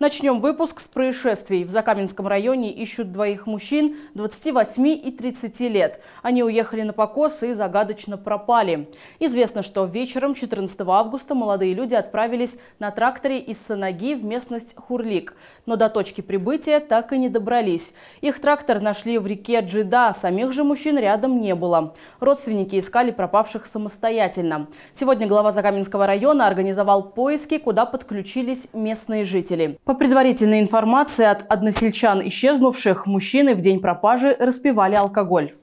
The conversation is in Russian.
Начнем выпуск с происшествий. В Закаменском районе ищут двоих мужчин 28 и 30 лет. Они уехали на покос и загадочно пропали. Известно, что вечером 14 августа молодые люди отправились на тракторе из Санаги в местность Хурлик. Но до точки прибытия так и не добрались. Их трактор нашли в реке Джида, самих же мужчин рядом не было. Родственники искали пропавших самостоятельно. Сегодня глава Закаменского района организовал поиски, куда подключились местные жители. По предварительной информации от односельчан исчезнувших, мужчины в день пропажи распивали алкоголь.